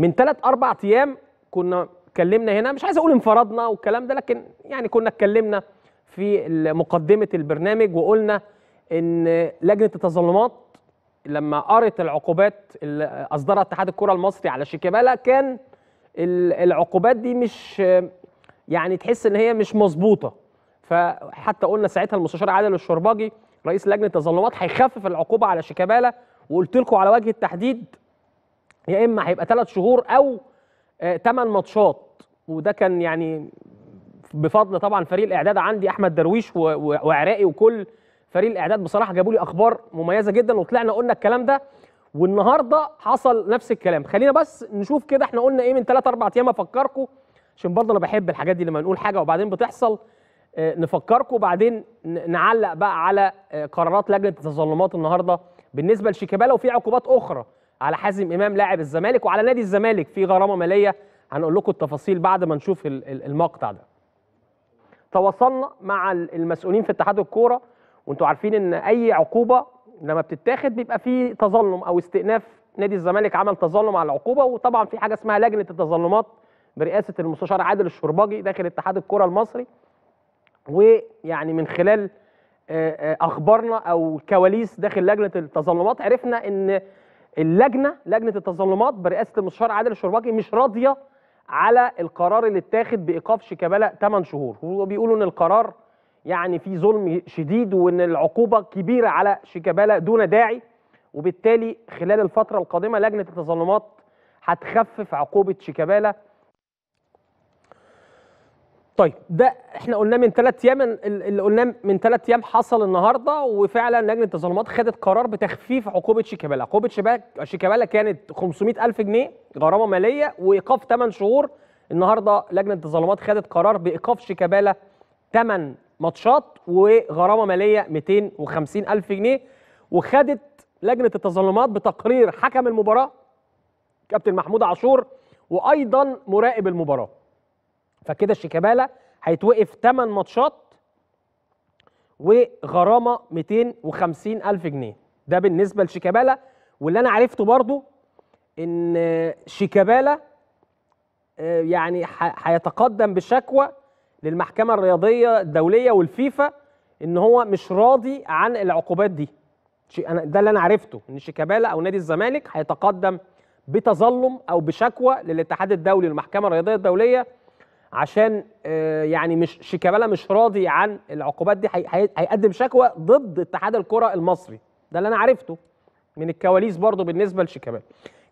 من ثلاث اربع ايام كنا اتكلمنا هنا مش عايز اقول انفردنا والكلام ده لكن يعني كنا اتكلمنا في مقدمه البرنامج وقلنا ان لجنه التظلمات لما قرت العقوبات اللي اصدرها اتحاد الكره المصري على شيكابالا كان العقوبات دي مش يعني تحس ان هي مش مظبوطه فحتى قلنا ساعتها المستشار عادل الشرباجي رئيس لجنه التظلمات هيخفف العقوبه على شيكابالا وقلت لكم على وجه التحديد يا اما هيبقى ثلاث شهور او ثمان آه، ماتشات وده كان يعني بفضل طبعا فريق الاعداد عندي احمد درويش وعراقي وكل فريق الاعداد بصراحه جابوا لي اخبار مميزه جدا وطلعنا قلنا الكلام ده والنهارده حصل نفس الكلام خلينا بس نشوف كده احنا قلنا ايه من ثلاث اربع ايام افكركم عشان برضه انا بحب الحاجات دي لما نقول حاجه وبعدين بتحصل آه، نفكركم وبعدين نعلق بقى على آه، قرارات لجنه التظلمات النهارده بالنسبه لشيكابالا وفي عقوبات اخرى على حازم امام لاعب الزمالك وعلى نادي الزمالك في غرامه ماليه هنقول لكم التفاصيل بعد ما نشوف المقطع ده تواصلنا مع المسؤولين في اتحاد الكوره وانتم عارفين ان اي عقوبه لما بتتاخد بيبقى في تظلم او استئناف نادي الزمالك عمل تظلم على العقوبه وطبعا في حاجه اسمها لجنه التظلمات برئاسه المستشار عادل الشرباجي داخل اتحاد الكوره المصري ويعني من خلال آه، آه، اخبارنا او كواليس داخل لجنه التظلمات عرفنا ان اللجنه لجنه التظلمات برئاسه المستشار عادل الشرباكي مش راضيه على القرار اللي اتاخد بايقاف شيكابالا 8 شهور وبيقولوا ان القرار يعني في ظلم شديد وان العقوبه كبيره على شيكابالا دون داعي وبالتالي خلال الفتره القادمه لجنه التظلمات هتخفف عقوبه شيكابالا طيب ده احنا قلناه من ثلاث ايام اللي قلناه من ثلاث ايام حصل النهارده وفعلا لجنه التظلمات خدت قرار بتخفيف عقوبه شيكابالا، عقوبه شيكابالا كانت 500000 جنيه غرامه ماليه وايقاف 8 شهور، النهارده لجنه التظلمات خدت قرار بايقاف شيكابالا 8 ماتشات وغرامه ماليه 250000 جنيه وخدت لجنه التظلمات بتقرير حكم المباراه كابتن محمود عاشور وايضا مراقب المباراه. فكده شيكابالا هيتوقف 8 ماتشات وغرامه 250 الف جنيه ده بالنسبه لشيكابالا واللي انا عرفته برضو ان شيكابالا آه، يعني هيتقدم بشكوى للمحكمه الرياضيه الدوليه والفيفا ان هو مش راضي عن العقوبات دي ده اللي انا عرفته ان شيكابالا او نادي الزمالك هيتقدم بتظلم او بشكوى للاتحاد الدولي للمحكمه الرياضيه الدوليه عشان آه، يعني مش شيكابالا مش راضي عن العقوبات دي هيقدم شكوى ضد اتحاد الكره المصري ده اللي انا عرفته من الكواليس برضو بالنسبه لشيكابالا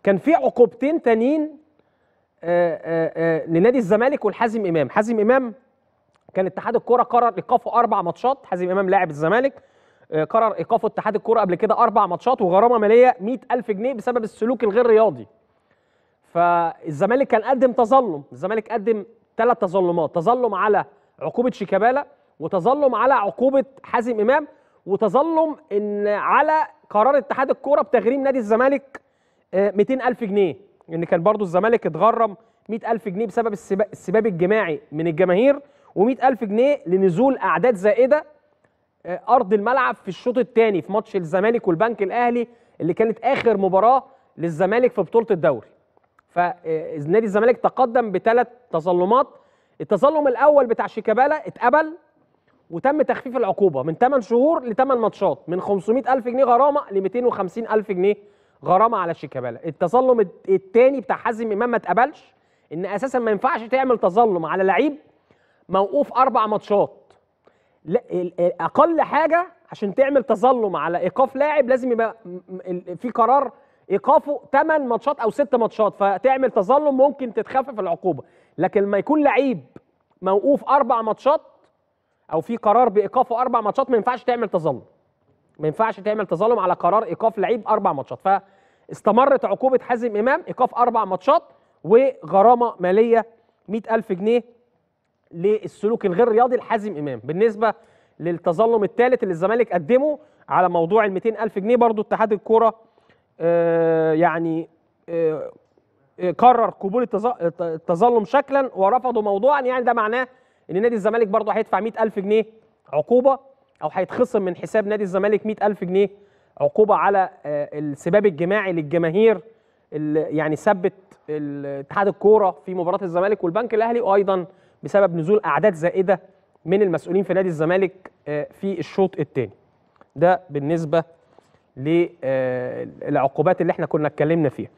كان في عقوبتين تانيين آه، آه، لنادي الزمالك والحازم امام حازم امام كان اتحاد الكره قرر ايقافه اربع ماتشات حازم امام لاعب الزمالك قرر ايقافه اتحاد الكره قبل كده اربع ماتشات وغرامه ماليه 100000 جنيه بسبب السلوك الغير رياضي فالزمالك كان قدم تظلم الزمالك قدم ثلاث تظلمات تظلم على عقوبه شيكابالا وتظلم على عقوبه حازم امام وتظلم ان على قرار اتحاد الكوره بتغريم نادي الزمالك 200000 آه، جنيه ان كان برضو الزمالك اتغرم 100000 جنيه بسبب السباب الجماعي من الجماهير و100000 جنيه لنزول اعداد زائده آه، ارض الملعب في الشوط الثاني في ماتش الزمالك والبنك الاهلي اللي كانت اخر مباراه للزمالك في بطوله الدوري فنادي آه، الزمالك تقدم بثلاث تظلمات التظلم الاول بتاع شيكابالا اتقبل وتم تخفيف العقوبه من 8 شهور ل 8 ماتشات من 500000 جنيه غرامه ل 250000 جنيه غرامه على شيكابالا التظلم الثاني بتاع حازم امام ما اتقبلش ان اساسا ما ينفعش تعمل تظلم على لعيب موقوف اربع ماتشات اقل حاجه عشان تعمل تظلم على ايقاف لاعب لازم يبقى في قرار ايقافه 8 ماتشات او 6 ماتشات فتعمل تظلم ممكن تتخفف العقوبه لكن لما يكون لعيب موقوف اربع ماتشات او في قرار بايقافه اربع ماتشات ما ينفعش تعمل تظلم ما ينفعش تعمل تظلم على قرار ايقاف لعيب اربع ماتشات فاستمرت عقوبه حازم امام ايقاف اربع ماتشات وغرامه ماليه 100000 جنيه للسلوك الغير رياضي لحازم امام بالنسبه للتظلم الثالث اللي الزمالك قدمه على موضوع ال 200000 جنيه برضو اتحاد الكوره آه، يعني آه، آه، قرر قبول التظلم شكلا ورفضه موضوعا يعني ده معناه ان نادي الزمالك برضه هيدفع 100000 جنيه عقوبه او هيتخصم من حساب نادي الزمالك 100000 جنيه عقوبه على السباب الجماعي للجماهير اللي يعني ثبت اتحاد الكوره في مباراه الزمالك والبنك الاهلي وايضا بسبب نزول اعداد زائده من المسؤولين في نادي الزمالك في الشوط الثاني ده بالنسبه للعقوبات آه، اللي احنا كنا اتكلمنا فيها